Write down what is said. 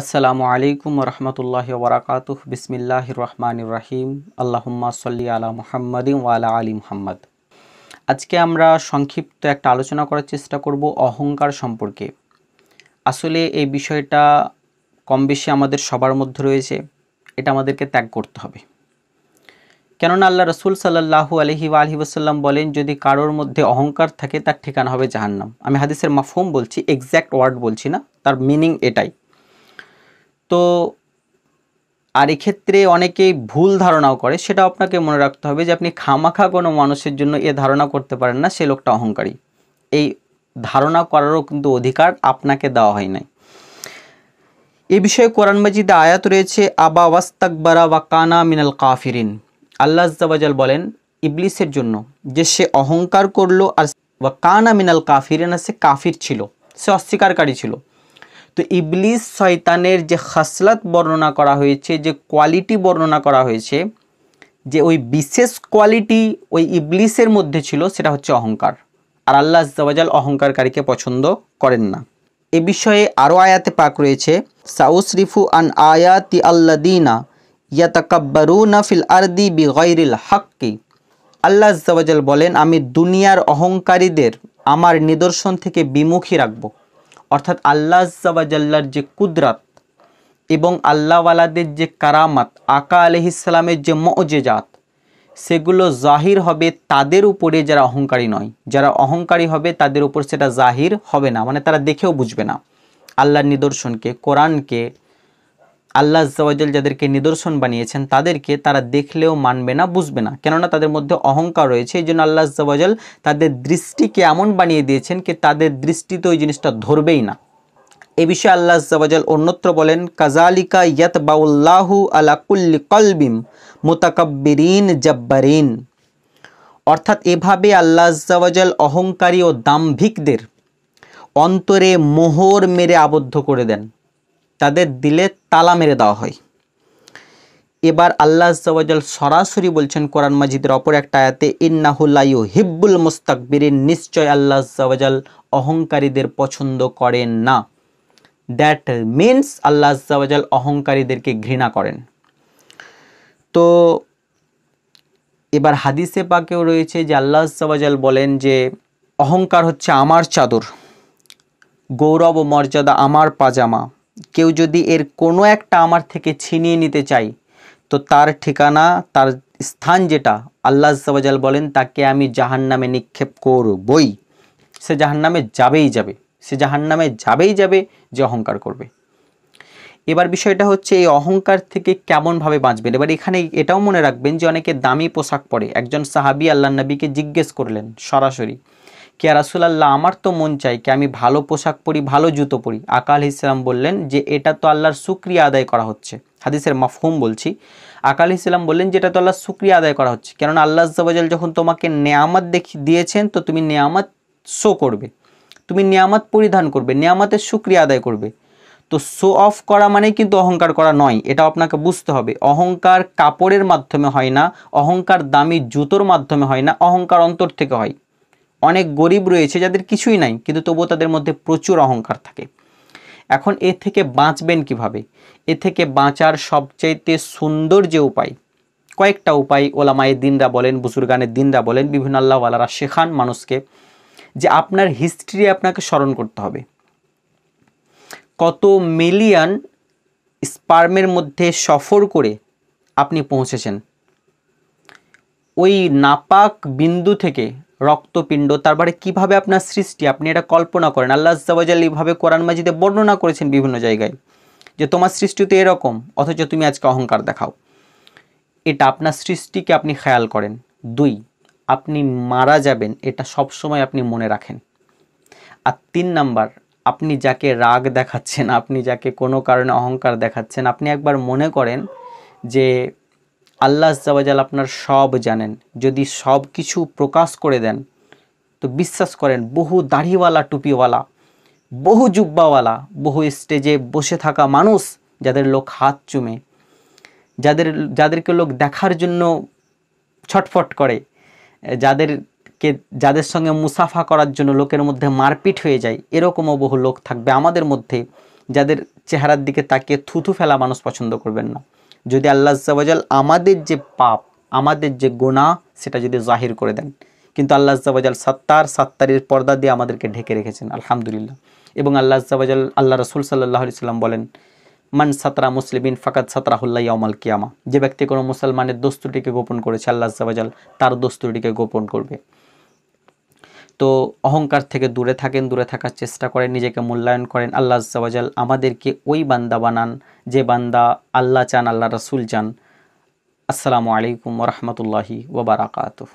আসসালামু আলাইকুম রহমতুল্লাহ ওবরাকাতুহ বিসমিল্লাহ রহমান রাহিম আল্লাহম্মা সাল্লি আলা মুহাম্মদ ওয়ালা আলী মুহাম্মদ আজকে আমরা সংক্ষিপ্ত একটা আলোচনা করার চেষ্টা করব অহংকার সম্পর্কে আসলে এই বিষয়টা কম বেশি আমাদের সবার মধ্যে রয়েছে এটা আমাদেরকে ত্যাগ করতে হবে কেননা আল্লাহ রসুল সাল্লাহু আলহি আলহি ওসাল্লাম বলেন যদি কারোর মধ্যে অহংকার থাকে তার ঠিকানা হবে জাহান্নাম আমি হাদিসের মাফুম বলছি এক্স্যাক্ট ওয়ার্ড বলছি না তার মিনিং এটাই তো আর এক্ষেত্রে অনেকেই ভুল ধারণাও করে সেটা আপনাকে মনে রাখতে হবে যে আপনি খামাখা কোনো মানুষের জন্য এ ধারণা করতে পারেন না সে লোকটা অহংকারী এই ধারণা করারও কিন্তু অধিকার আপনাকে দেওয়া হয় নাই এ বিষয়ে কোরআন মাজিদে আয়াত রয়েছে আবা ওয়াস্তাকবারা বা কানা মিনাল কাফিরিন আল্লাহ জাবাজাল বলেন ইবলিসের জন্য যে সে অহংকার করলো আর বা কানা মিনাল কাফিরিন সে কাফির ছিল সে অস্বীকারকারী ছিল তো ইবলিস শয়তানের যে খাসলাত বর্ণনা করা হয়েছে যে কোয়ালিটি বর্ণনা করা হয়েছে যে ওই বিশেষ কোয়ালিটি ওই ইবলিসের মধ্যে ছিল সেটা হচ্ছে অহংকার আর আল্লাহ জবাজাল অহংকারকারীকে পছন্দ করেন না এ বিষয়ে আরও আয়াতে পাক রয়েছে সাউসরিফু আন আয়াতি আল্লাদিনা ইয়াতাকাব্বারুনা নাফিল আরদি বিগৈরিল হাক্কি আল্লাহ জবাজাল বলেন আমি দুনিয়ার অহংকারীদের আমার নিদর্শন থেকে বিমুখী রাখবো অর্থাৎ আল্লাহ জাবাজাল্লার যে কুদরাত এবং আল্লাহওয়ালাদের যে কারামাত আকা আলহিসালামের যে মজেজাত সেগুলো জাহির হবে তাদের উপরে যারা অহংকারী নয় যারা অহংকারী হবে তাদের উপর সেটা জাহির হবে না মানে তারা দেখেও বুঝবে না আল্লাহর নিদর্শনকে কোরআনকে আল্লাহ জাওয়াজল যাদেরকে নিদর্শন বানিয়েছেন তাদেরকে তারা দেখলেও মানবে না বুঝবে না কেননা তাদের মধ্যে অহংকার রয়েছে এই জন্য আল্লাহ জাওয়াজল তাদের দৃষ্টিকে এমন বানিয়ে দিয়েছেন কি তাদের দৃষ্টিতে ওই জিনিসটা ধরবেই না এ বিষয়ে আল্লাহ জাওয়াজাল অন্যত্র বলেন কাজালিকা ইয়াত বাউল্লাহু আলাকুল্লি কলবিম মোতাকব্বিরিন জব্বারিন অর্থাৎ এভাবে আল্লাহ জাওয়াজাল অহংকারী ও দাম্ভিকদের অন্তরে মোহর মেরে আবদ্ধ করে দেন তাদের দিলে তালা মেরে দেওয়া হয় এবার আল্লাহ জওয়াজল সরাসরি বলছেন কোরআন মাজিদের অপর একটা আয়াতে ইন্নাহুল্লাইউ হিব্বুল মুস্তাকবিরিন নিশ্চয় আল্লাহ জওয়াজল অহংকারীদের পছন্দ করেন না দ্যাট মিনস আল্লাহ জওয়াজল অহংকারীদেরকে ঘৃণা করেন তো এবার হাদিসে পাকেও রয়েছে যে আল্লাহ জওয়াজল বলেন যে অহংকার হচ্ছে আমার চাদর গৌরব ও মর্যাদা আমার পাজামা কেউ যদি এর কোনো একটা আমার থেকে ছিনিয়ে নিতে চাই তো তার ঠিকানা তার স্থান যেটা আল্লাহ সাবাজাল বলেন তাকে আমি জাহান নামে নিক্ষেপ করবই সে জাহান নামে যাবেই যাবে সে জাহান নামে যাবেই যাবে যে অহংকার করবে এবার বিষয়টা হচ্ছে এই অহংকার থেকে কেমনভাবে বাঁচবেন এবার এখানে এটাও মনে রাখবেন যে অনেকে দামি পোশাক পরে একজন সাহাবি আল্লাহ নবীকে জিজ্ঞেস করলেন সরাসরি কে রাসুলাল্লাহ আমার তো মন চাই কি আমি ভালো পোশাক পরি ভালো জুতো পরি আকাল ইসলাম বললেন যে এটা তো আল্লাহর সুক্রিয়া আদায় করা হচ্ছে হাদিসের মাফহুম বলছি আকাল ইসলাম বললেন যে এটা তো আল্লাহর সুক্রিয়া আদায় করা হচ্ছে কেননা আল্লাহ জবাজাল যখন তোমাকে নেয়ামাত দেখি দিয়েছেন তো তুমি নেয়ামাত শো করবে তুমি নেয়ামাত পরিধান করবে নেয়ামাতের সুক্রিয়া আদায় করবে তো শো অফ করা মানে কিন্তু অহংকার করা নয় এটা আপনাকে বুঝতে হবে অহংকার কাপড়ের মাধ্যমে হয় না অহংকার দামি জুতোর মাধ্যমে হয় না অহংকার অন্তর থেকে হয় অনেক গরিব রয়েছে যাদের কিছুই নাই কিন্তু তবুও তাদের মধ্যে প্রচুর অহংকার থাকে এখন এ থেকে বাঁচবেন কিভাবে এ থেকে বাঁচার সবচাইতে সুন্দর যে উপায় কয়েকটা উপায় ওলামায়ে দিনরা বলেন বুজুরগানের দিনরা বলেন বিভিন্ন আল্লাহওয়ালারা শেখান মানুষকে যে আপনার হিস্ট্রি আপনাকে স্মরণ করতে হবে কত মিলিয়ন স্পার্মের মধ্যে সফর করে আপনি পৌঁছেছেন ওই নাপাক বিন্দু থেকে রক্তপিণ্ড তারপরে কিভাবে আপনার সৃষ্টি আপনি এটা কল্পনা করেন আল্লাহ জাবাজাল এইভাবে কোরআন মাজিদে বর্ণনা করেছেন বিভিন্ন জায়গায় যে তোমার সৃষ্টি তো এরকম অথচ তুমি আজকে অহংকার দেখাও এটা আপনার সৃষ্টিকে আপনি খেয়াল করেন দুই আপনি মারা যাবেন এটা সবসময় আপনি মনে রাখেন আর তিন নাম্বার আপনি যাকে রাগ দেখাচ্ছেন আপনি যাকে কোনো কারণে অহংকার দেখাচ্ছেন আপনি একবার মনে করেন যে আল্লাহ জাবাজাল আপনার সব জানেন যদি সব কিছু প্রকাশ করে দেন তো বিশ্বাস করেন বহু দাড়িওয়ালা টুপিওয়ালা বহু জুব্বাওয়ালা বহু স্টেজে বসে থাকা মানুষ যাদের লোক হাত চুমে যাদের যাদেরকে লোক দেখার জন্য ছটফট করে যাদেরকে যাদের সঙ্গে মুসাফা করার জন্য লোকের মধ্যে মারপিট হয়ে যায় এরকমও বহু লোক থাকবে আমাদের মধ্যে যাদের চেহারার দিকে তাকিয়ে থুথু ফেলা মানুষ পছন্দ করবেন না যদি আল্লাহ সাবাজাল আমাদের যে পাপ আমাদের যে গোনা সেটা যদি জাহির করে দেন কিন্তু আল্লাহ সাবাজাল সাত্তার সাত্তারের পর্দা দিয়ে আমাদেরকে ঢেকে রেখেছেন আলহামদুলিল্লাহ এবং আল্লাহ সাবাজাল আল্লাহ রসুল সাল্লাহ সাল্লাম বলেন মান সাতরা মুসলিমিন ফাকাত সাতরাহুল্লাহ ইয়ামাল কিয়ামা যে ব্যক্তি কোনো মুসলমানের দস্তুটিকে গোপন করেছে আল্লাহ সাবাজাল তার দস্তুটিকে গোপন করবে তো অহংকার থেকে দূরে থাকেন দূরে থাকার চেষ্টা করেন নিজেকে মূল্যায়ন করেন আল্লাহ আজ্জাবাজাল আমাদেরকে ওই বান্দা বানান যে বান্দা আল্লাহ চান আল্লাহ রাসুল চান আসসালামু আলাইকুম রহমতুল্লাহি ওবরাকাতুহ